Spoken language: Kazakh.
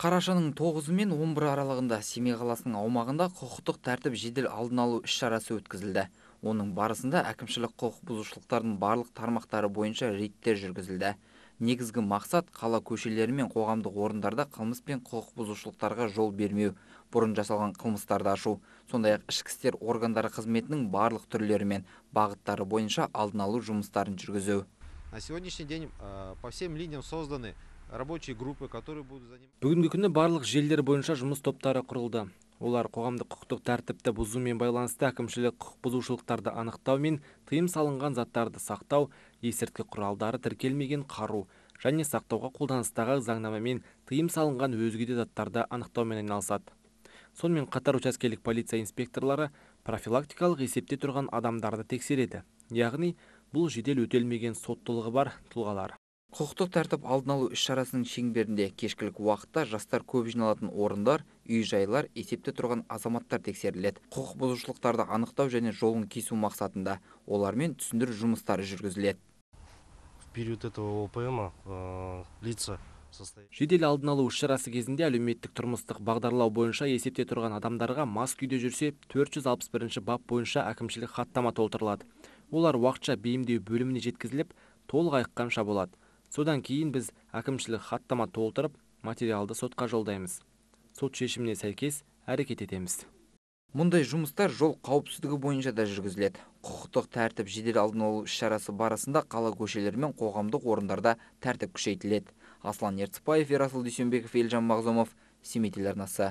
қарашаның тоғызы мен 11 аралығында семей қаласының аумағында құқықтық тәртіп жедел алдын алу іс-шарасы өткізілді оның барысында әкімшілік құқық бұзушылықтардың барлық тармақтары бойынша рейдтер жүргізілді негізгі мақсат қала көшелері мен қоғамдық орындарда қылмыс пен құқық бұзушылықтарға жол бермеу бұрын жасалған қылмыстарды ашу сондай ақ ішкі істер органдары қызметінің барлық түрлері мен бағыттары бойынша алдын алу жұмыстарын жүргізу На сегодняшний день э, по всем линиям созданы рабочие группы которые будут заниматься бүгінгі күні барлық желілер бойынша жұмыс топтары құрылды олар қоғамдық құқықтық тәртіпті бұзумен байланысты әкімшілік құқық бұзушылықтарды анықтау мен тыйым салынған заттарды сақтау есірткі құралдары тіркелмеген қару және сақтауға қолданыстағы заңнамамен тыйым салынған өзге де заттарды анықтаумен айналысады сонымен қатар учаскелік полиция инспекторлары профилактикалық есепте тұрған адамдарды тексереді яғни бұл жедел өтелмеген соттылығы бар тұлғалар құқықтық тәртіп алдын алу іс-шарасының шеңберінде кешкілік уақытта жастар көп жиналатын орындар үй-жайлар есепте тұрған азаматтар тексеріледі құқық бұзушылықтарды анықтау және жолын кесу мақсатында олармен түсіндіру жұмыстары жүргізіледі в период этого опм э, лица жедел алдын алу іс-шарасы кезінде әлеуметтік тұрмыстық бағдарлау бойынша есепте тұрған адамдарға мас күйде жүрсе 461 бап бойынша әкімшілік хаттама толтырылады олар уақытша бейімдеу бөліміне жеткізіліп толық айыққанша болады содан кейін біз әкімшілік хаттама толтырып материалды сотқа жолдаймыз сот шешіміне сәйкес әрекет етеміз мұндай жұмыстар жол қауіпсіздігі бойынша да жүргізіледі құқықтық тәртіп жедел алдын алу іс шарасы барысында қала көшелері мен қоғамдық орындарда тәртіп күшейтіледі аслан Ерцпаев, ерасыл дүйсенбеков елжан Мағзомов, семей телеарнасы